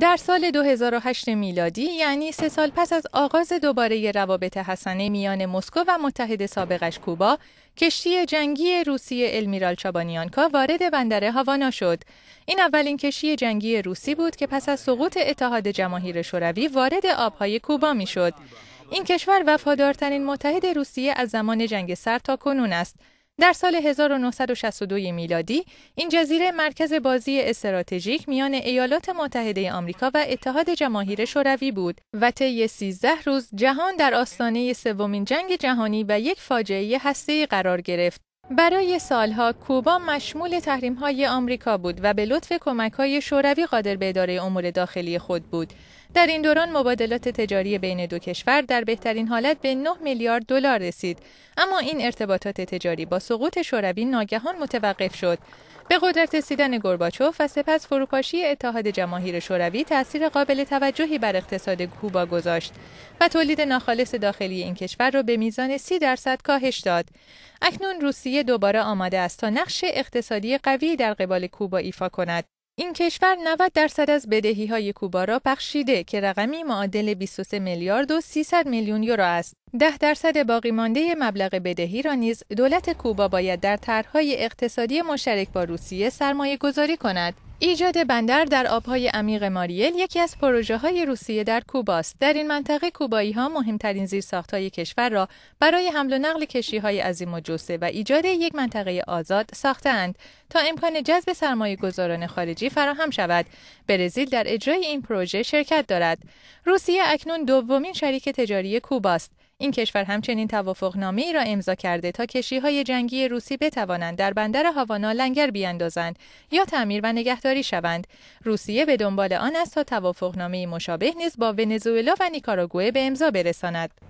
در سال 2008 میلادی یعنی سه سال پس از آغاز دوباره روابط حسنه میان مسکو و متحد سابقش کوبا کشتی جنگی روسی المیرال چابانیانکا وارد بندر هاوانا شد این اولین کشتی جنگی روسی بود که پس از سقوط اتحاد جماهیر شوروی وارد آبهای کوبا میشد این کشور وفادارترین متحد روسیه از زمان جنگ سر تا کنون است در سال 1962 میلادی این جزیره مرکز بازی استراتژیک میان ایالات متحده آمریکا و اتحاد جماهیر شوروی بود و طی 13 روز جهان در آستانه سومین جنگ جهانی و یک فاجعه هسته‌ای قرار گرفت برای سالها کوبا مشمول تحریم آمریکا بود و به لطف کمک شوروی قادر به اداره امور داخلی خود بود. در این دوران مبادلات تجاری بین دو کشور در بهترین حالت به 9 میلیارد دلار رسید اما این ارتباطات تجاری با سقوط شوروی ناگهان متوقف شد به قدرت رسیدن گرباچوف و سپس فروپاشی اتحاد جماهیر شوروی تاثیر قابل توجهی بر اقتصاد کوبا گذاشت و تولید ناخالص داخلی این کشور را به میزان 30 درصد کاهش داد اکنون روسیه دوباره آماده است تا نقش اقتصادی قوی در قبال کوبا ایفا کند این کشور 90 درصد از بدهی های کوبا را بخشیده که رقمی معادل 23 میلیارد و 300 میلیون یورو است. 10 درصد باقی مانده مبلغ بدهی را نیز دولت کوبا باید در طرحهای اقتصادی مشترک با روسیه سرمایه گذاری کند. ایجاد بندر در آبهای عمیق ماریل یکی از پروژه های روسیه در کوباست. در این منطقه کوبایی ها مهمترین زیرساخت های کشور را برای حمل و نقل کشی های عظیم و جسه و ایجاد یک منطقه آزاد ساختند تا امکان جذب سرمایه گذاران خارجی فراهم شود. برزیل در اجرای این پروژه شرکت دارد. روسیه اکنون دومین شریک تجاری کوباست. این کشور همچنین توافق نامی را امضا کرده تا کشیهای های جنگی روسی بتوانند در بندر هاوانا لنگر بیاندازند یا تعمیر و نگهداری شوند. روسیه به دنبال آن است تا نامی مشابه نیز با ونزوئلا و نیکاراگوئه به امضا برساند.